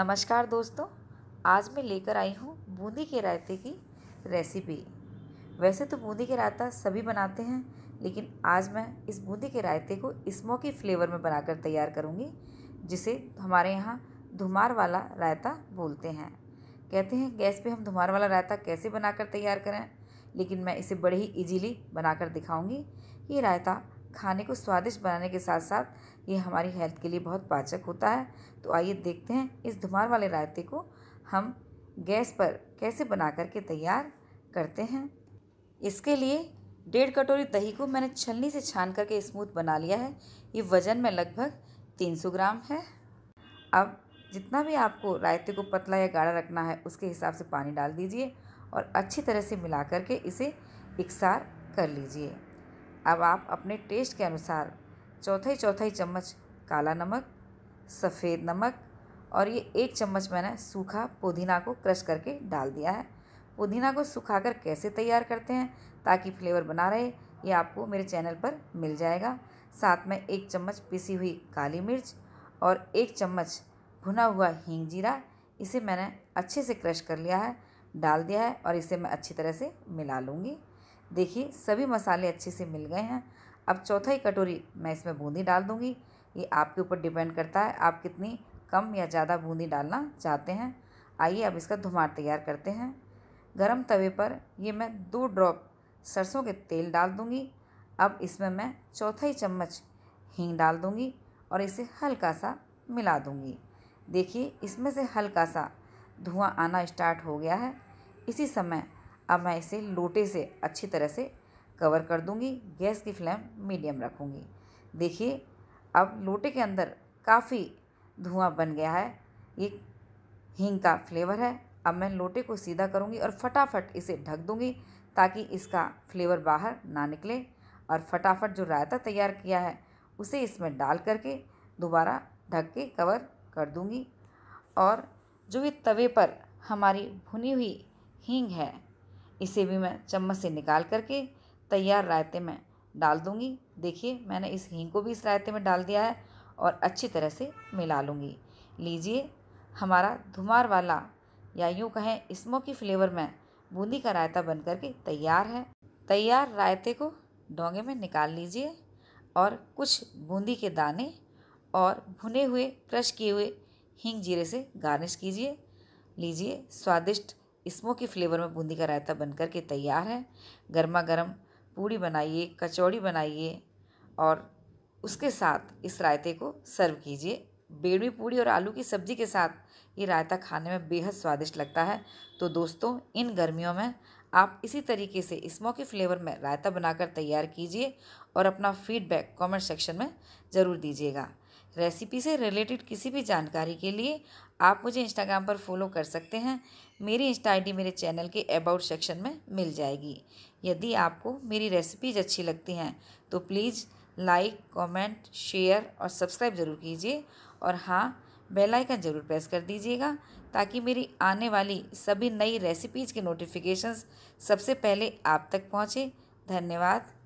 नमस्कार दोस्तों आज मैं लेकर आई हूँ बूंदी के रायते की रेसिपी वैसे तो बूंदी के रायता सभी बनाते हैं लेकिन आज मैं इस बूंदी के रायते को स्मोकी फ्लेवर में बनाकर तैयार करूँगी जिसे हमारे यहाँ धुमार वाला रायता बोलते हैं कहते हैं गैस पे हम धुमार वाला रायता कैसे बनाकर तैयार करें लेकिन मैं इसे बड़े ही इजीली बनाकर दिखाऊंगी ये रायता खाने को स्वादिष्ट बनाने के साथ साथ ये हमारी हेल्थ के लिए बहुत पाचक होता है तो आइए देखते हैं इस धुमार वाले रायते को हम गैस पर कैसे बना करके तैयार करते हैं इसके लिए डेढ़ कटोरी दही को मैंने छलनी से छान करके स्मूथ बना लिया है ये वज़न में लगभग तीन सौ ग्राम है अब जितना भी आपको रायते को पतला या गाढ़ा रखना है उसके हिसाब से पानी डाल दीजिए और अच्छी तरह से मिला करके इसे इकसार कर लीजिए अब आप अपने टेस्ट के अनुसार चौथाई चौथाई चम्मच काला नमक सफ़ेद नमक और ये एक चम्मच मैंने सूखा पुदीना को क्रश करके डाल दिया है पुदीना को सुखा कर कैसे तैयार करते हैं ताकि फ्लेवर बना रहे ये आपको मेरे चैनल पर मिल जाएगा साथ में एक चम्मच पिसी हुई काली मिर्च और एक चम्मच भुना हुआ हींग जीरा इसे मैंने अच्छे से क्रश कर लिया है डाल दिया है और इसे मैं अच्छी तरह से मिला लूँगी देखिए सभी मसाले अच्छे से मिल गए हैं अब चौथाई कटोरी मैं इसमें बूंदी डाल दूँगी ये आपके ऊपर डिपेंड करता है आप कितनी कम या ज़्यादा बूंदी डालना चाहते हैं आइए अब इसका धुमार तैयार करते हैं गरम तवे पर ये मैं दो ड्रॉप सरसों के तेल डाल दूँगी अब इसमें मैं चौथा ही चम्मच हींग डाल दूँगी और इसे हल्का सा मिला दूँगी देखिए इसमें से हल्का सा धुआं आना स्टार्ट हो गया है इसी समय अब मैं इसे लोटे से अच्छी तरह से कवर कर दूंगी गैस की फ्लेम मीडियम रखूंगी देखिए अब लोटे के अंदर काफ़ी धुआं बन गया है ये हींग का फ्लेवर है अब मैं लोटे को सीधा करूंगी और फटाफट इसे ढक दूंगी ताकि इसका फ्लेवर बाहर ना निकले और फटाफट जो रायता तैयार किया है उसे इसमें डाल करके दोबारा ढक के कवर कर दूंगी और जो ये तवे पर हमारी भुनी हुई हींग है इसे भी मैं चम्मच से निकाल करके तैयार रायते में डाल दूँगी देखिए मैंने इस हींग को भी इस रायते में डाल दिया है और अच्छी तरह से मिला लूँगी लीजिए हमारा धुमार वाला या यूँ कहें स्मोकी फ्लेवर में बूंदी का रायता बन करके तैयार है तैयार रायते को डोंगे में निकाल लीजिए और कुछ बूंदी के दाने और भुने हुए क्रश किए हुए हींग जीरे से गार्निश कीजिए लीजिए स्वादिष्ट स्मोकी फ्लेवर में बूंदी का रायता बन के तैयार है गर्मा गर्म पूड़ी बनाइए कचौड़ी बनाइए और उसके साथ इस रायते को सर्व कीजिए बेड़वी पूड़ी और आलू की सब्जी के साथ ये रायता खाने में बेहद स्वादिष्ट लगता है तो दोस्तों इन गर्मियों में आप इसी तरीके से स्मोकी फ्लेवर में रायता बनाकर तैयार कीजिए और अपना फीडबैक कमेंट सेक्शन में ज़रूर दीजिएगा रेसिपी से रिलेटेड किसी भी जानकारी के लिए आप मुझे इंस्टाग्राम पर फॉलो कर सकते हैं मेरी इंस्टा आईडी मेरे चैनल के अबाउट सेक्शन में मिल जाएगी यदि आपको मेरी रेसिपीज अच्छी लगती हैं तो प्लीज़ लाइक कमेंट, शेयर और सब्सक्राइब ज़रूर कीजिए और हाँ बेल आइकन ज़रूर प्रेस कर दीजिएगा ताकि मेरी आने वाली सभी नई रेसिपीज़ के नोटिफिकेशंस सबसे पहले आप तक पहुँचे धन्यवाद